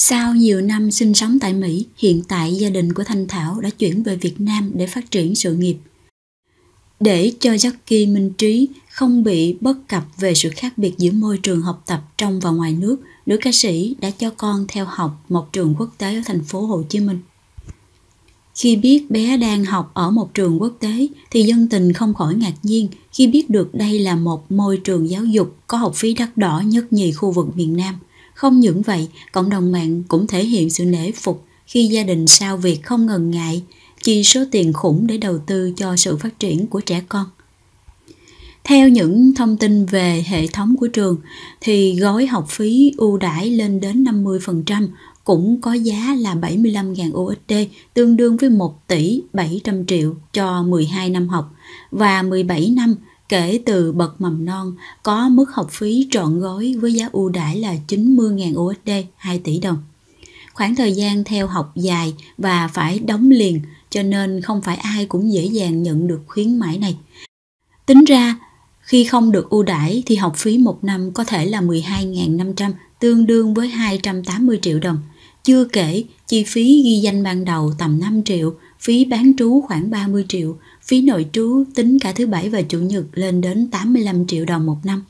Sau nhiều năm sinh sống tại Mỹ, hiện tại gia đình của Thanh Thảo đã chuyển về Việt Nam để phát triển sự nghiệp. Để cho Jackie Minh Trí không bị bất cập về sự khác biệt giữa môi trường học tập trong và ngoài nước, nữ ca sĩ đã cho con theo học một trường quốc tế ở thành phố Hồ Chí Minh. Khi biết bé đang học ở một trường quốc tế thì dân tình không khỏi ngạc nhiên khi biết được đây là một môi trường giáo dục có học phí đắt đỏ nhất nhì khu vực miền Nam – không những vậy, cộng đồng mạng cũng thể hiện sự nể phục khi gia đình sao việc không ngần ngại chi số tiền khủng để đầu tư cho sự phát triển của trẻ con. Theo những thông tin về hệ thống của trường thì gói học phí ưu đãi lên đến 50% cũng có giá là 75.000 USD, tương đương với 1 tỷ 700 triệu cho 12 năm học và 17 năm Kể từ bậc mầm non có mức học phí trọn gói với giá ưu đãi là 90.000 USD 2 tỷ đồng. Khoảng thời gian theo học dài và phải đóng liền cho nên không phải ai cũng dễ dàng nhận được khuyến mãi này. Tính ra, khi không được ưu đãi thì học phí một năm có thể là 12.500, tương đương với 280 triệu đồng. Chưa kể, chi phí ghi danh ban đầu tầm 5 triệu phí bán trú khoảng 30 triệu, phí nội trú tính cả thứ bảy và chủ nhật lên đến 85 triệu đồng một năm.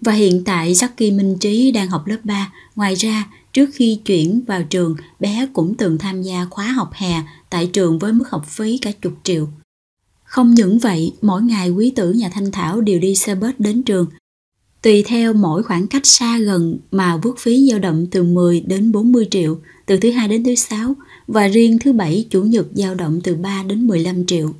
Và hiện tại Jackie Minh Trí đang học lớp 3, ngoài ra trước khi chuyển vào trường, bé cũng từng tham gia khóa học hè tại trường với mức học phí cả chục triệu. Không những vậy, mỗi ngày quý tử nhà Thanh Thảo đều đi xe bus đến trường Tùy theo mỗi khoảng cách xa gần mà bước phí dao động từ 10 đến 40 triệu từ thứ hai đến thứ sáu và riêng thứ bảy chủ nhật dao động từ 3 đến 15 triệu.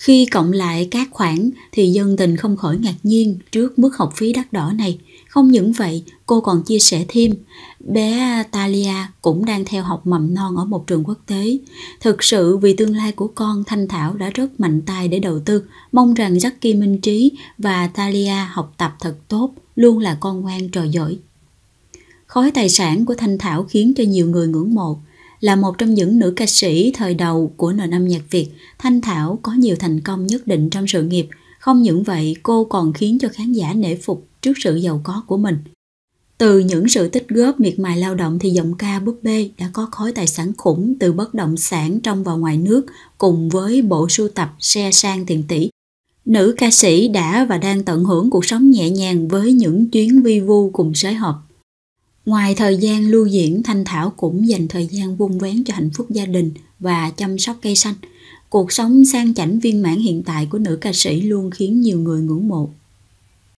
Khi cộng lại các khoản thì dân tình không khỏi ngạc nhiên trước mức học phí đắt đỏ này. Không những vậy, cô còn chia sẻ thêm, bé Talia cũng đang theo học mầm non ở một trường quốc tế. Thực sự vì tương lai của con, Thanh Thảo đã rất mạnh tay để đầu tư, mong rằng Jackie Minh Trí và Talia học tập thật tốt, luôn là con ngoan trò giỏi. Khói tài sản của Thanh Thảo khiến cho nhiều người ngưỡng mộ, là một trong những nữ ca sĩ thời đầu của nền âm nhạc Việt, Thanh Thảo có nhiều thành công nhất định trong sự nghiệp. Không những vậy, cô còn khiến cho khán giả nể phục trước sự giàu có của mình. Từ những sự tích góp miệt mài lao động thì giọng ca búp bê đã có khối tài sản khủng từ bất động sản trong và ngoài nước cùng với bộ sưu tập xe sang tiền tỷ. Nữ ca sĩ đã và đang tận hưởng cuộc sống nhẹ nhàng với những chuyến vi vu cùng sới họp Ngoài thời gian lưu diễn, Thanh Thảo cũng dành thời gian vun vén cho hạnh phúc gia đình và chăm sóc cây xanh. Cuộc sống sang chảnh viên mãn hiện tại của nữ ca sĩ luôn khiến nhiều người ngưỡng mộ